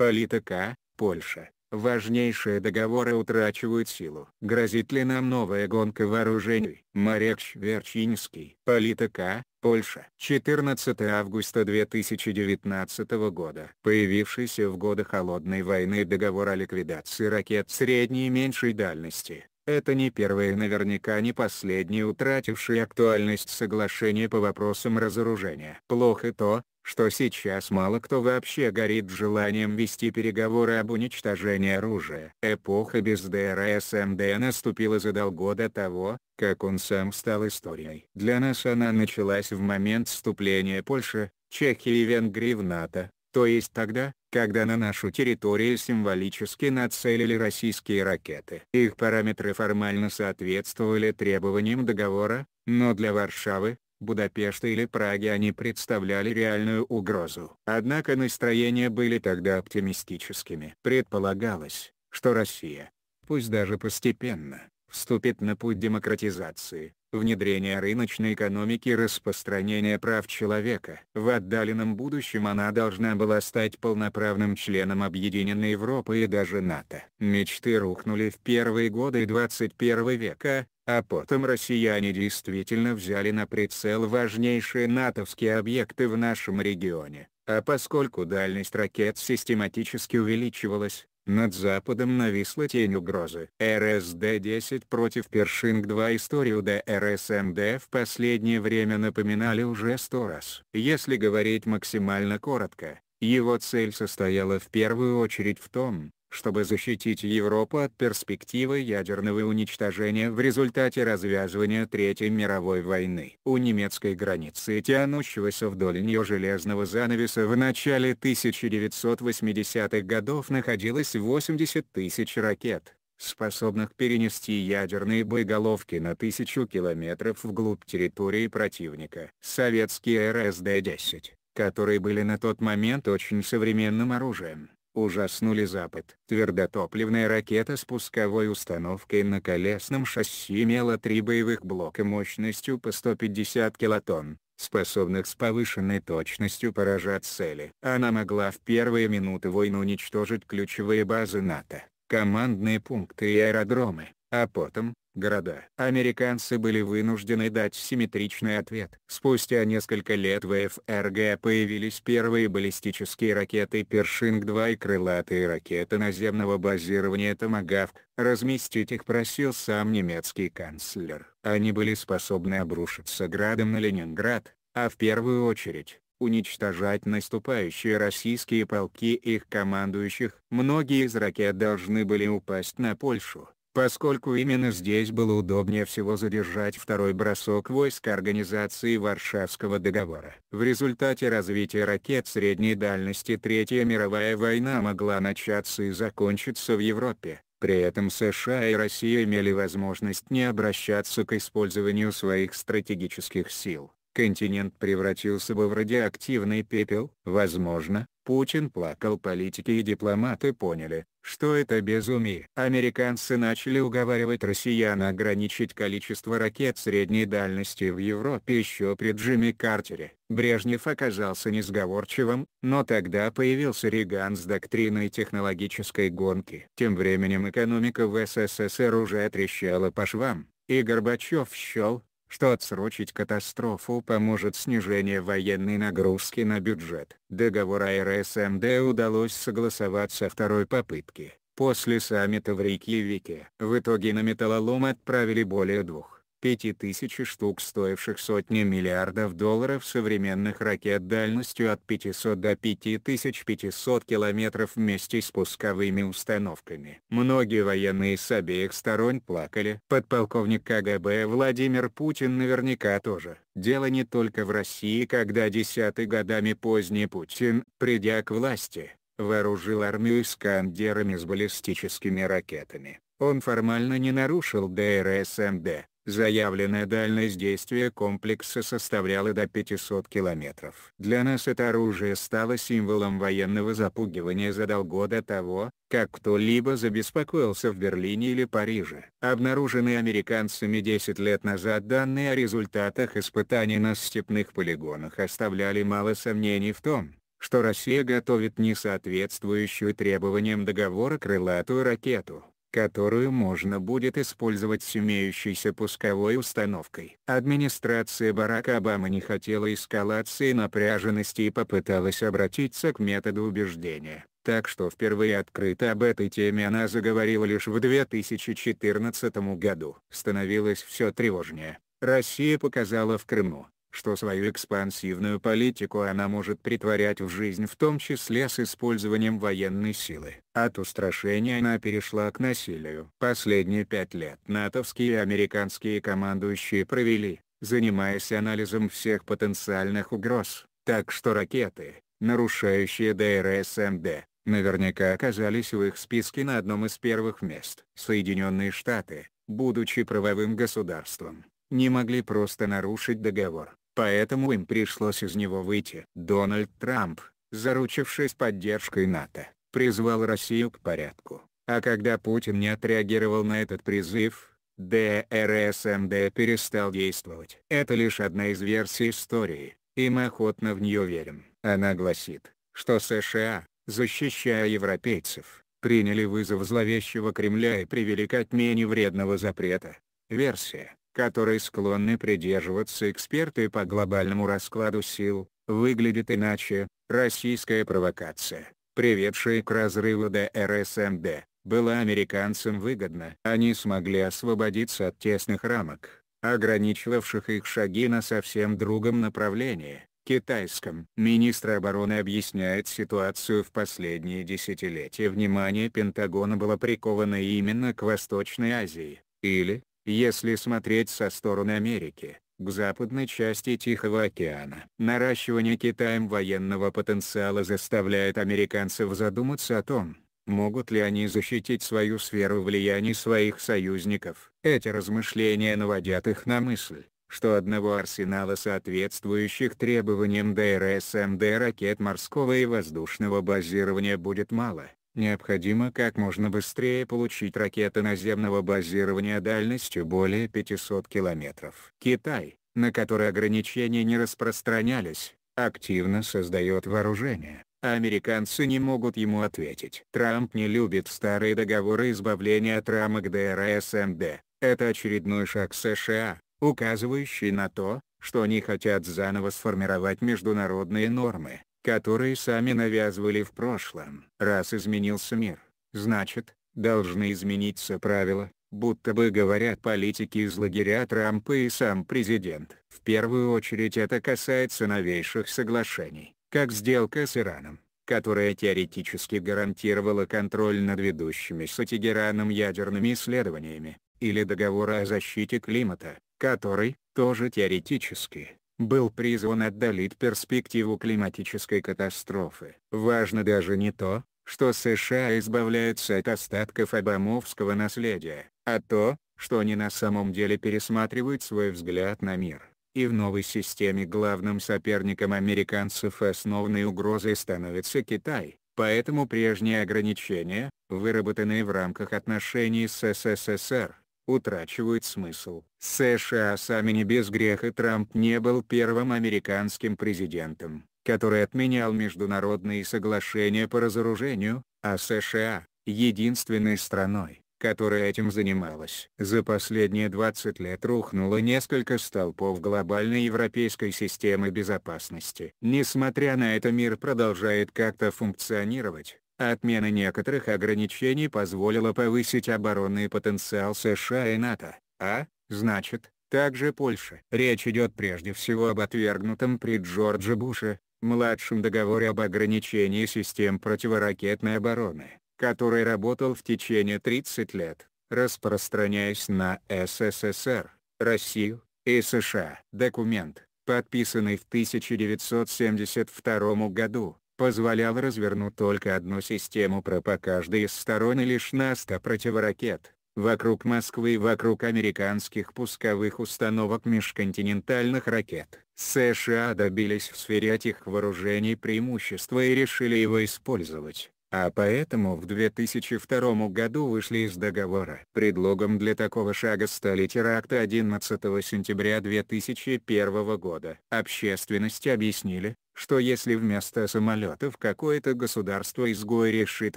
Политика, Польша. Важнейшие договоры утрачивают силу. Грозит ли нам новая гонка вооружений? Марек Верчинский. Политика, Польша. 14 августа 2019 года. Появившийся в годы Холодной войны договор о ликвидации ракет средней и меньшей дальности. Это не первое и наверняка не последнее утратившее актуальность соглашение по вопросам разоружения. Плохо то, что сейчас мало кто вообще горит желанием вести переговоры об уничтожении оружия. Эпоха без ДРС МД наступила задолго до того, как он сам стал историей. Для нас она началась в момент вступления Польши, Чехии и Венгрии в НАТО, то есть тогда, когда на нашу территорию символически нацелили российские ракеты. Их параметры формально соответствовали требованиям договора, но для Варшавы, Будапешта или Праги они представляли реальную угрозу. Однако настроения были тогда оптимистическими. Предполагалось, что Россия, пусть даже постепенно, вступит на путь демократизации, внедрения рыночной экономики и распространения прав человека. В отдаленном будущем она должна была стать полноправным членом Объединенной Европы и даже НАТО. Мечты рухнули в первые годы 21 века, а потом россияне действительно взяли на прицел важнейшие натовские объекты в нашем регионе. А поскольку дальность ракет систематически увеличивалась, над Западом нависла тень угрозы. РСД-10 против Першинг-2 историю ДРСМД в последнее время напоминали уже сто раз. Если говорить максимально коротко, его цель состояла в первую очередь в том, чтобы защитить Европу от перспективы ядерного уничтожения в результате развязывания Третьей мировой войны. У немецкой границы тянущегося вдоль нее железного занавеса в начале 1980-х годов находилось 80 тысяч ракет, способных перенести ядерные боеголовки на тысячу километров вглубь территории противника. Советские РСД-10 которые были на тот момент очень современным оружием, Ужаснули Запад. Твердотопливная ракета с пусковой установкой на колесном шасси имела три боевых блока мощностью по 150 килотонн, способных с повышенной точностью поражать цели. Она могла в первые минуты войны уничтожить ключевые базы НАТО, командные пункты и аэродромы, а потом, города. Американцы были вынуждены дать симметричный ответ. Спустя несколько лет в ФРГ появились первые баллистические ракеты «Першинг-2» и крылатые ракеты наземного базирования «Томагавк». Разместить их просил сам немецкий канцлер. Они были способны обрушиться градом на Ленинград, а в первую очередь, уничтожать наступающие российские полки и их командующих. Многие из ракет должны были упасть на Польшу, поскольку именно здесь было удобнее всего задержать второй бросок войск Организации Варшавского договора. В результате развития ракет средней дальности Третья мировая война могла начаться и закончиться в Европе. При этом США и Россия имели возможность не обращаться к использованию своих стратегических сил. Континент превратился бы в радиоактивный пепел. Возможно, Путин плакал политики и дипломаты поняли, что это безумие. Американцы начали уговаривать россиян ограничить количество ракет средней дальности в Европе еще при Джимми Картере. Брежнев оказался несговорчивым, но тогда появился Реган с доктриной технологической гонки. Тем временем экономика в СССР уже трещала по швам, и Горбачев счел, что отсрочить катастрофу поможет снижение военной нагрузки на бюджет. Договор АРСМД удалось согласовать со второй попытки, после саммита в Рейкьявике. В итоге на металлолом отправили более двух 5000 штук стоивших сотни миллиардов долларов современных ракет дальностью от 500 до 5500 километров вместе с пусковыми установками. Многие военные с обеих сторон плакали. Подполковник КГБ Владимир Путин наверняка тоже. Дело не только в России, когда десятый годами поздний Путин, придя к власти, вооружил армию Искандерами с баллистическими ракетами. Он формально не нарушил ДРСМД, Заявленная дальность действия комплекса составляла до 500 километров. Для нас это оружие стало символом военного запугивания за долго до того, как кто-либо забеспокоился в Берлине или Париже. Обнаруженные американцами 10 лет назад данные о результатах испытаний на степных полигонах оставляли мало сомнений в том, что Россия готовит несоответствующую требованиям договора крылатую ракету которую можно будет использовать с имеющейся пусковой установкой. Администрация Барака Обамы не хотела эскалации напряженности и попыталась обратиться к методу убеждения. Так что впервые открыто об этой теме она заговорила лишь в 2014 году. Становилось все тревожнее. Россия показала в Крыму, что свою экспансивную политику она может притворять в жизнь в том числе с использованием военной силы. От устрашения она перешла к насилию. Последние пять лет натовские и американские командующие провели, занимаясь анализом всех потенциальных угроз, так что ракеты, нарушающие ДРСМД, наверняка оказались в их списке на одном из первых мест. Соединенные Штаты, будучи правовым государством, не могли просто нарушить договор поэтому им пришлось из него выйти. Дональд Трамп, заручившись поддержкой НАТО, призвал Россию к порядку. А когда Путин не отреагировал на этот призыв, ДРСМД перестал действовать. Это лишь одна из версий истории, и мы охотно в нее верим. Она гласит, что США, защищая европейцев, приняли вызов зловещего Кремля и привели к отмене вредного запрета. Версия, которой склонны придерживаться эксперты по глобальному раскладу сил, выглядит иначе. Российская провокация, приведшая к разрыву ДРСМД, была американцам выгодна. Они смогли освободиться от тесных рамок, ограничивавших их шаги на совсем другом направлении, китайском. Министр обороны объясняет ситуацию в последние десятилетия. Внимание Пентагона было приковано именно к Восточной Азии, или, если смотреть со стороны Америки, к западной части Тихого океана. Наращивание Китаем военного потенциала заставляет американцев задуматься о том, могут ли они защитить свою сферу влияния своих союзников. Эти размышления наводят их на мысль, что одного арсенала соответствующих требованиям ДРСМД ракет морского и воздушного базирования будет мало. Необходимо как можно быстрее получить ракеты наземного базирования дальностью более 500 километров. Китай, на который ограничения не распространялись, активно создает вооружение. Американцы не могут ему ответить. Трамп не любит старые договоры избавления от рамок ДРСМД. Это очередной шаг США, указывающий на то, что они хотят заново сформировать международные нормы которые сами навязывали в прошлом. Раз изменился мир, значит, должны измениться правила, будто бы говорят политики из лагеря Трампа и сам президент. В первую очередь это касается новейших соглашений, как сделка с Ираном, которая теоретически гарантировала контроль над ведущимися Тегераном ядерными исследованиями, или договора о защите климата, который, тоже теоретически, был призван отдалить перспективу климатической катастрофы. Важно даже не то, что США избавляются от остатков обамовского наследия, а то, что они на самом деле пересматривают свой взгляд на мир. И в новой системе главным соперником американцев основной угрозой становится Китай. Поэтому прежние ограничения, выработанные в рамках отношений с СССР, Утрачивают смысл. США сами не без греха Трамп не был первым американским президентом, который отменял международные соглашения по разоружению, а США – единственной страной, которая этим занималась. За последние 20 лет рухнуло несколько столпов глобальной европейской системы безопасности. Несмотря на это мир продолжает как-то функционировать, Отмена некоторых ограничений позволила повысить оборонный потенциал США и НАТО, а, значит, также Польша. Речь идет прежде всего об отвергнутом при Джорджа Буше, младшем договоре об ограничении систем противоракетной обороны, который работал в течение 30 лет, распространяясь на СССР, Россию и США. Документ, подписанный в 1972 году, позволял развернуть только одну систему ПРО по каждой из сторон и лишь на 100 противоракет, вокруг Москвы и вокруг американских пусковых установок межконтинентальных ракет. США добились в сфере этих вооружений преимущества и решили его использовать а поэтому в 2002 году вышли из договора. Предлогом для такого шага стали теракты 11 сентября 2001 года. Общественности объяснили, что если вместо самолетов какое-то государство-изгой решит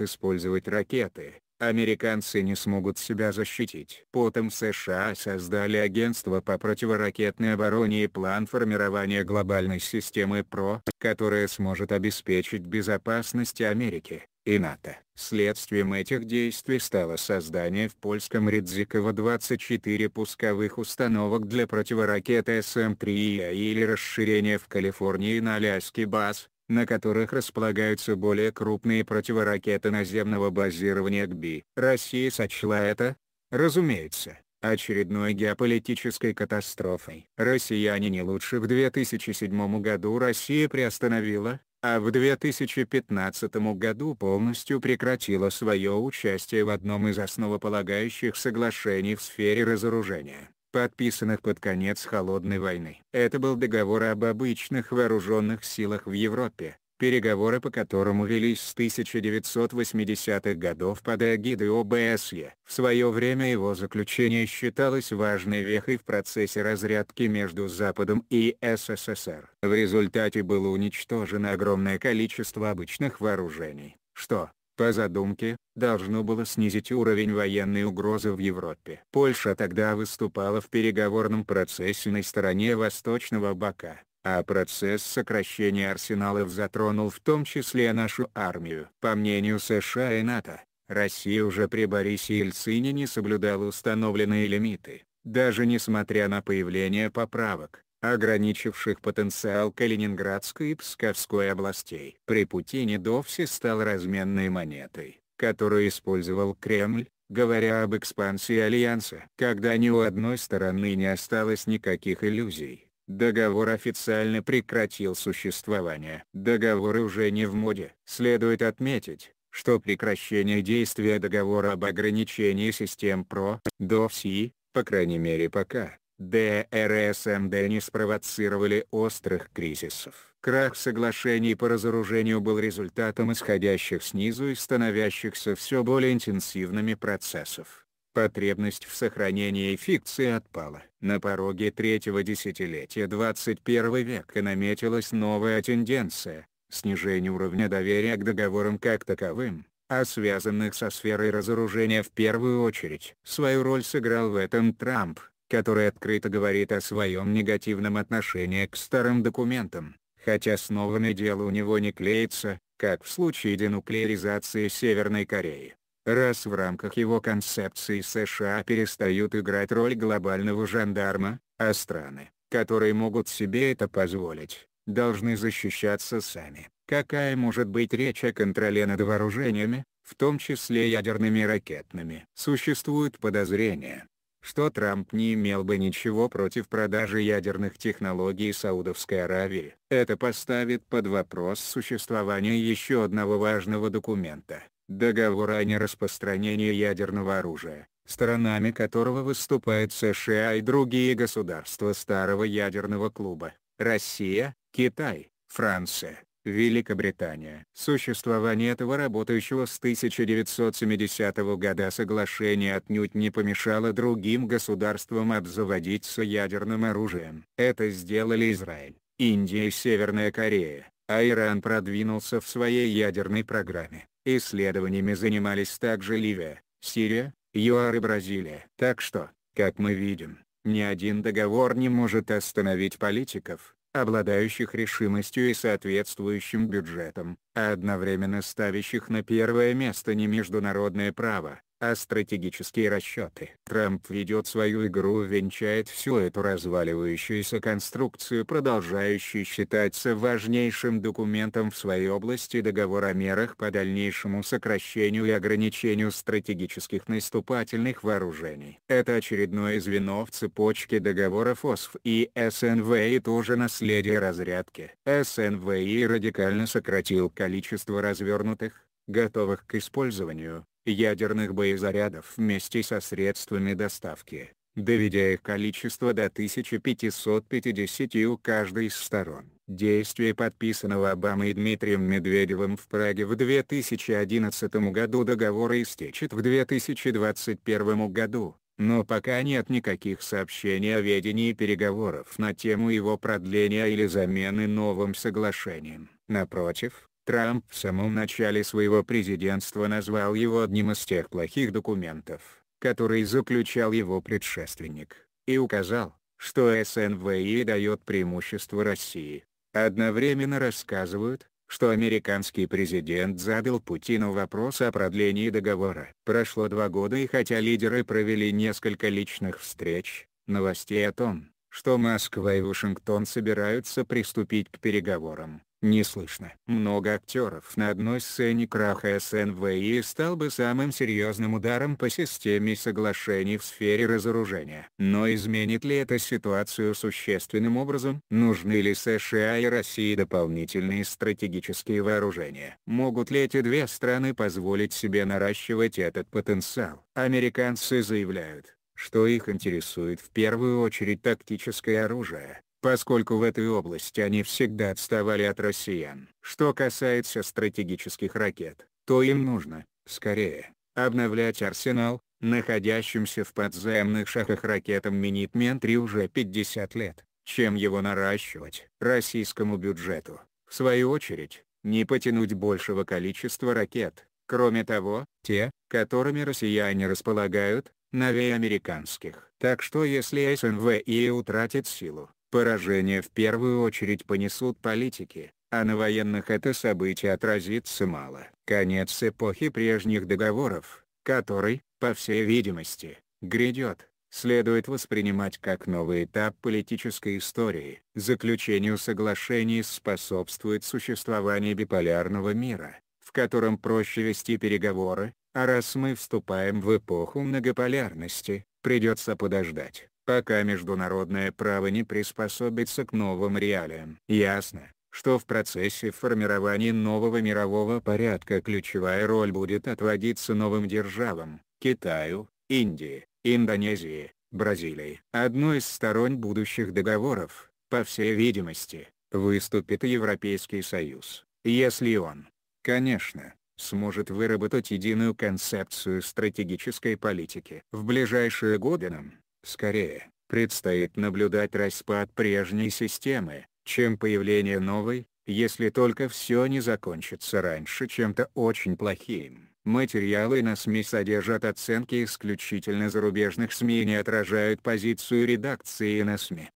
использовать ракеты, американцы не смогут себя защитить. Потом США создали агентство по противоракетной обороне и план формирования глобальной системы ПРО, которая сможет обеспечить безопасность Америки и НАТО. Следствием этих действий стало создание в польском Редзиково 24 пусковых установок для противоракет СМ-3 эм и а, или расширение в Калифорнии на Аляске баз, на которых располагаются более крупные противоракеты наземного базирования ГБИ. Россия сочла это, разумеется, очередной геополитической катастрофой. Россияне не лучше в 2007 году Россия приостановила, а в 2015 году полностью прекратила свое участие в одном из основополагающих соглашений в сфере разоружения, подписанных под конец Холодной войны. Это был договор об обычных вооруженных силах в Европе, переговоры по которому велись с 1980-х годов под эгидой ОБСЕ. В свое время его заключение считалось важной вехой в процессе разрядки между Западом и СССР. В результате было уничтожено огромное количество обычных вооружений, что, по задумке, должно было снизить уровень военной угрозы в Европе. Польша тогда выступала в переговорном процессе на стороне восточного бока. А процесс сокращения арсеналов затронул в том числе нашу армию. По мнению США и НАТО, Россия уже при Борисе Ельцине не соблюдала установленные лимиты, даже несмотря на появление поправок, ограничивших потенциал Калининградской и Псковской областей. При Путине Довси стал разменной монетой, которую использовал Кремль, говоря об экспансии Альянса. Когда ни у одной стороны не осталось никаких иллюзий, Договор официально прекратил существование. Договоры уже не в моде. Следует отметить, что прекращение действия договора об ограничении систем ПРО, ДОСИ, по крайней мере пока, ДРСМД не спровоцировали острых кризисов. Крах соглашений по разоружению был результатом исходящих снизу и становящихся все более интенсивными процессов потребность в сохранении фикции отпала. На пороге третьего десятилетия 21 века наметилась новая тенденция – снижение уровня доверия к договорам как таковым, а связанных со сферой разоружения в первую очередь. Свою роль сыграл в этом Трамп, который открыто говорит о своем негативном отношении к старым документам, хотя с новыми дело у него не клеится, как в случае денуклеаризации Северной Кореи. Раз в рамках его концепции США перестают играть роль глобального жандарма, а страны, которые могут себе это позволить, должны защищаться сами. Какая может быть речь о контроле над вооружениями, в том числе ядерными ракетными? Существует подозрение, что Трамп не имел бы ничего против продажи ядерных технологий Саудовской Аравии. Это поставит под вопрос существование еще одного важного документа Договора о нераспространении ядерного оружия, сторонами которого выступают США и другие государства Старого ядерного клуба, Россия, Китай, Франция, Великобритания. Существование этого работающего с 1970 года соглашения отнюдь не помешало другим государствам обзаводиться ядерным оружием. Это сделали Израиль, Индия и Северная Корея, а Иран продвинулся в своей ядерной программе. Исследованиями занимались также Ливия, Сирия, ЮАР и Бразилия. Так что, как мы видим, ни один договор не может остановить политиков, обладающих решимостью и соответствующим бюджетом, а одновременно ставящих на первое место не международное право, а стратегические расчеты. Трамп ведет свою игру и венчает всю эту разваливающуюся конструкцию, продолжающую считаться важнейшим документом в своей области договор о мерах по дальнейшему сокращению и ограничению стратегических наступательных вооружений. Это очередное звено в цепочке договоров ОСВ и СНВ и тоже наследие разрядки. СНВ и радикально сократил количество развернутых, готовых к использованию, ядерных боезарядов вместе со средствами доставки, доведя их количество до 1550 у каждой из сторон. Действие подписанного Обамой и Дмитрием Медведевым в Праге в 2011 году договора истечет в 2021 году, но пока нет никаких сообщений о ведении переговоров на тему его продления или замены новым соглашением. Напротив, Трамп в самом начале своего президентства назвал его одним из тех плохих документов, которые заключал его предшественник, и указал, что СНВИ дает преимущество России. Одновременно рассказывают, что американский президент задал Путину вопрос о продлении договора. Прошло два года и хотя лидеры провели несколько личных встреч, новостей о том, что Москва и Вашингтон собираются приступить к переговорам, не слышно. Много актеров на одной сцене краха СНВИ стал бы самым серьезным ударом по системе соглашений в сфере разоружения. Но изменит ли это ситуацию существенным образом? Нужны ли США и России дополнительные стратегические вооружения? Могут ли эти две страны позволить себе наращивать этот потенциал? Американцы заявляют, что их интересует в первую очередь тактическое оружие, поскольку в этой области они всегда отставали от россиян. Что касается стратегических ракет, то им нужно, скорее, обновлять арсенал, находящимся в подземных шахах ракетам Минитмен-3 уже 50 лет, чем его наращивать. Российскому бюджету, в свою очередь, не потянуть большего количества ракет. Кроме того, те, которыми россияне располагают, новее американских. Так что если СНВ и утратит силу, Поражение в первую очередь понесут политики, а на военных это событие отразится мало. Конец эпохи прежних договоров, который, по всей видимости, грядет, следует воспринимать как новый этап политической истории. Заключению соглашений способствует существование биполярного мира, в котором проще вести переговоры, а раз мы вступаем в эпоху многополярности, придется подождать пока международное право не приспособится к новым реалиям. Ясно, что в процессе формирования нового мирового порядка ключевая роль будет отводиться новым державам – Китаю, Индии, Индонезии, Бразилии. Одной из сторон будущих договоров, по всей видимости, выступит Европейский Союз, если он, конечно, сможет выработать единую концепцию стратегической политики. В ближайшие годы нам, Скорее, предстоит наблюдать распад прежней системы, чем появление новой, если только все не закончится раньше чем-то очень плохим. Материалы на СМИ содержат оценки исключительно зарубежных СМИ и не отражают позицию редакции на СМИ.